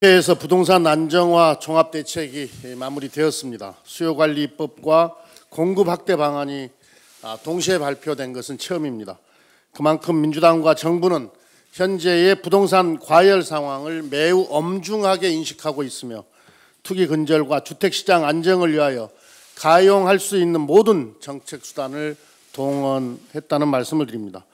국회에서 부동산 안정화 종합 대책이 마무리되었습니다. 수요 관리법과 공급 확대 방안이 아, 동시에 발표된 것은 처음입니다. 그만큼 민주당과 정부는 현재의 부동산 과열 상황을 매우 엄중하게 인식하고 있으며 투기 근절과 주택 시장 안정을 위하여 가용할 수 있는 모든 정책 수단을 동원했다는 말씀을 드립니다.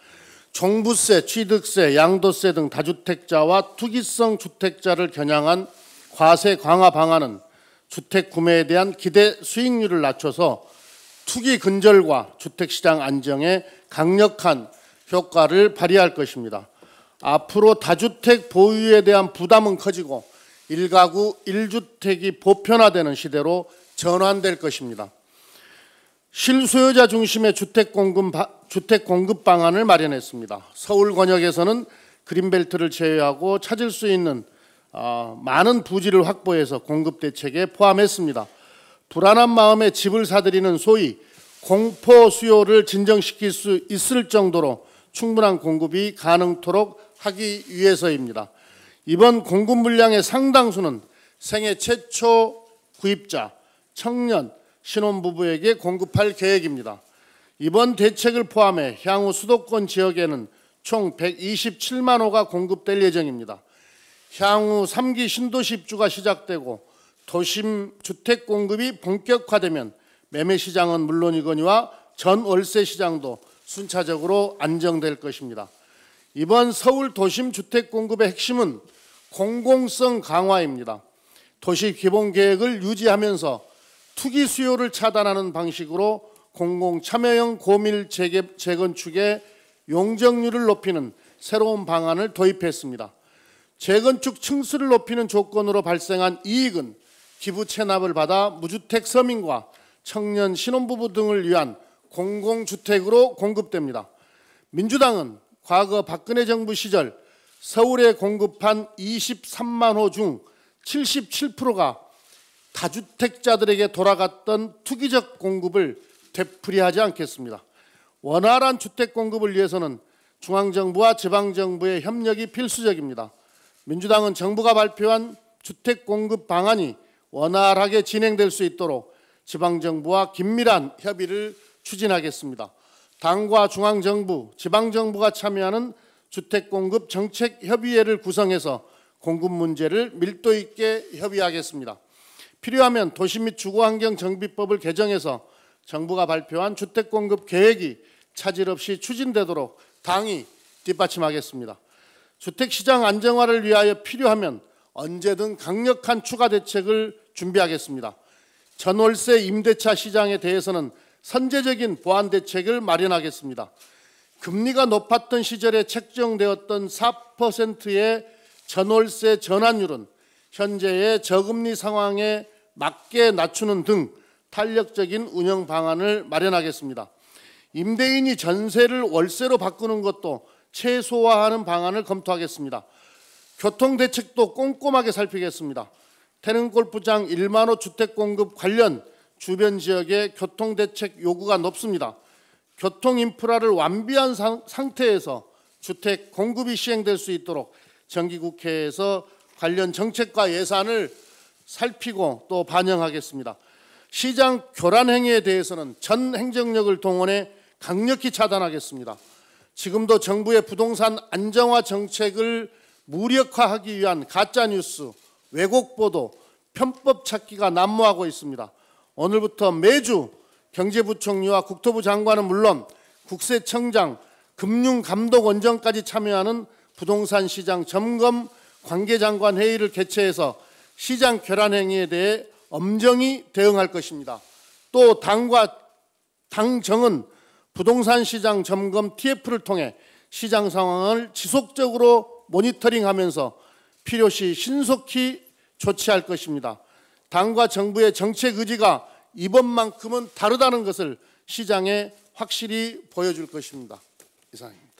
종부세, 취득세, 양도세 등 다주택자와 투기성 주택자를 겨냥한 과세 강화 방안은 주택 구매에 대한 기대 수익률을 낮춰서 투기 근절과 주택시장 안정에 강력한 효과를 발휘할 것입니다. 앞으로 다주택 보유에 대한 부담은 커지고 1가구1주택이 보편화되는 시대로 전환될 것입니다. 실수요자 중심의 주택 공급, 주택 공급 방안을 마련했습니다. 서울 권역에서는 그린벨트를 제외하고 찾을 수 있는 어, 많은 부지를 확보해서 공급 대책에 포함했습니다. 불안한 마음에 집을 사들이는 소위 공포 수요를 진정시킬 수 있을 정도로 충분한 공급이 가능토록 하기 위해서입니다. 이번 공급 물량의 상당수는 생애 최초 구입자, 청년, 신혼부부에게 공급할 계획입니다. 이번 대책을 포함해 향후 수도권 지역에는 총 127만 호가 공급될 예정입니다. 향후 3기 신도시 입주가 시작되고 도심 주택 공급이 본격화되면 매매 시장은 물론이거니와 전 월세 시장도 순차적으로 안정될 것입니다. 이번 서울 도심 주택 공급의 핵심은 공공성 강화입니다. 도시 기본 계획을 유지하면서 투기 수요를 차단하는 방식으로 공공참여형 고밀 재개, 재건축의 용적률을 높이는 새로운 방안을 도입했습니다. 재건축 층수를 높이는 조건으로 발생한 이익은 기부 체납을 받아 무주택 서민과 청년 신혼부부 등을 위한 공공주택으로 공급됩니다. 민주당은 과거 박근혜 정부 시절 서울에 공급한 23만 호 중 77%가 다주택자들에게 돌아갔던 투기적 공급을 되풀이하지 않겠습니다. 원활한 주택 공급을 위해서는 중앙정부와 지방정부의 협력이 필수적입니다. 민주당은 정부가 발표한 주택 공급 방안이 원활하게 진행될 수 있도록 지방정부와 긴밀한 협의를 추진하겠습니다. 당과 중앙정부, 지방정부가 참여하는 주택공급 정책협의회를 구성해서 공급 문제를 밀도 있게 협의하겠습니다. 필요하면 도시 및 주거환경 정비법을 개정해서 정부가 발표한 주택공급 계획이 차질 없이 추진되도록 당이 뒷받침하겠습니다. 주택시장 안정화를 위하여 필요하면 언제든 강력한 추가 대책을 준비하겠습니다. 전월세 임대차 시장에 대해서는 선제적인 보완 대책을 마련하겠습니다. 금리가 높았던 시절에 책정되었던 4%의 전월세 전환율은 현재의 저금리 상황에 낮게 낮추는 등 탄력적인 운영 방안을 마련하겠습니다. 임대인이 전세를 월세로 바꾸는 것도 최소화하는 방안을 검토하겠습니다. 교통 대책도 꼼꼼하게 살피겠습니다. 태릉 골프장 1만 호 주택 공급 관련 주변 지역의 교통 대책 요구가 높습니다. 교통 인프라를 완비한 상, 태에서 주택 공급이 시행될 수 있도록 정기국회에서 관련 정책과 예산을 살피고 또 반영하겠습니다. 시장 교란 행위에 대해서는 전 행정력을 동원해 강력히 차단하겠습니다. 지금도 정부의 부동산 안정화 정책을 무력화하기 위한 가짜 뉴스, 왜곡 보도, 편법 찾기가 난무하고 있습니다. 오늘부터 매주 경제부총리와 국토부 장관은 물론 국세청장, 금융감독원장까지 참여하는 부동산 시장 점검 관계장관 회의를 개최해서 시장 결란 행위에 대해 엄정히 대응할 것입니다. 또 당과 당정은 부동산 시장 점검 TF를 통해 시장 상황을 지속적으로 모니터링하면서 필요시 신속히 조치할 것입니다. 당과 정부의 정책 의지가 이번만큼은 다르다는 것을 시장에 확실히 보여줄 것입니다. 이상입니다.